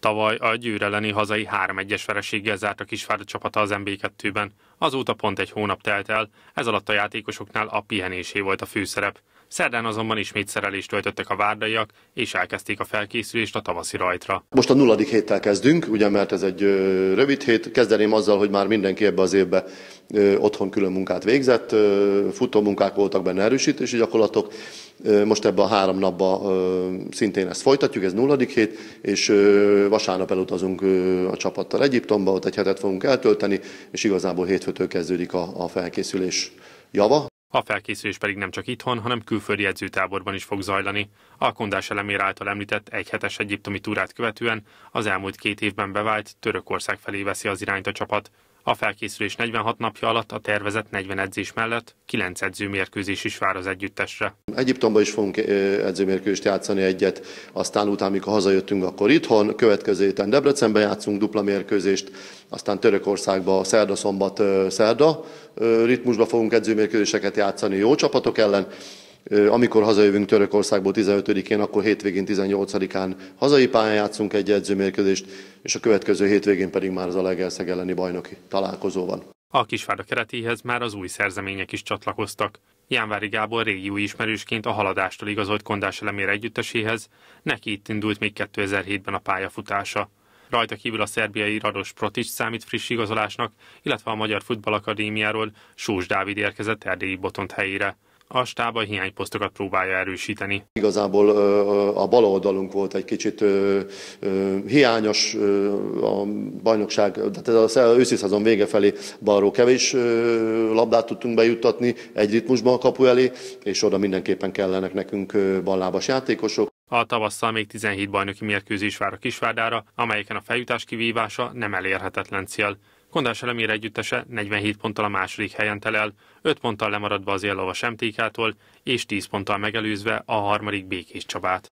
Tavaly a Győr elleni hazai 3-1-es vereséggel zárt a Kisvárda csapata az MB2-ben. Azóta pont egy hónap telt el, ez alatt a játékosoknál a pihenésé volt a főszerep. Szerdán azonban ismét szerelést töltöttek a várdaiak, és elkezdték a felkészülést a tavaszi rajtra. Most a nulladik héttel kezdünk, ugye mert ez egy rövid hét. Kezdeném azzal, hogy már mindenki ebbe az évbe otthon külön munkát végzett, futó munkák voltak benne erősítési gyakorlatok. Most ebben a három napban szintén ezt folytatjuk, ez nulladik hét, és vasárnap elutazunk a csapattal Egyiptomba, ott egy hetet fogunk eltölteni, és igazából hétfőtől kezdődik a felkészülés java. A felkészülés pedig nem csak itthon, hanem külföldi edzőtáborban is fog zajlani. A Kondás elemér által említett egyhetes egyiptomi túrát követően az elmúlt két évben bevált Törökország felé veszi az irányt a csapat. A felkészülés 46 napja alatt a tervezett 40 edzés mellett 9 edzőmérkőzés is vár az együttesre. Egyiptomban is fogunk edzőmérkőzést játszani egyet, aztán utána, amikor hazajöttünk, akkor itthon, következő héten Debrecenben játszunk dupla mérkőzést, aztán Törökországban szerda-szombat-szerda ritmusba fogunk edzőmérkőzéseket játszani jó csapatok ellen, amikor hazajövünk Törökországból 15-én, akkor hétvégén 18-án hazai pályán játszunk egy edzőmérkőzést, és a következő hétvégén pedig már az a legelszeg elleni bajnoki találkozó van. A kisvárda keretéhez már az új szerzemények is csatlakoztak. Jánvári Gábor régi új ismerősként a haladástól igazolt Kondás Elemér együtteséhez, neki itt indult még 2007-ben a pályafutása. Rajta kívül a szerbiai Rados Protics számít friss igazolásnak, illetve a Magyar Futballakadémiáról Sós Dávid érkezett erdélyi botont helyére a stáb a hiányposztokat próbálja erősíteni. Igazából a bal oldalunk volt egy kicsit hiányos a bajnokság, tehát az őszi szezon vége felé balról kevés labdát tudtunk bejuttatni egy ritmusban a kapu elé, és oda mindenképpen kellenek nekünk ballábas játékosok. A tavasszal még 17 bajnoki mérkőzés vár a Kisvárdára, amelyeken a feljutás kivívása nem elérhetetlen cél. Kondás Elemére együttese 47 ponttal a második helyen telel, 5 ponttal lemaradva az éllovas MTK-tól, és 10 ponttal megelőzve a harmadik Békés Csabát.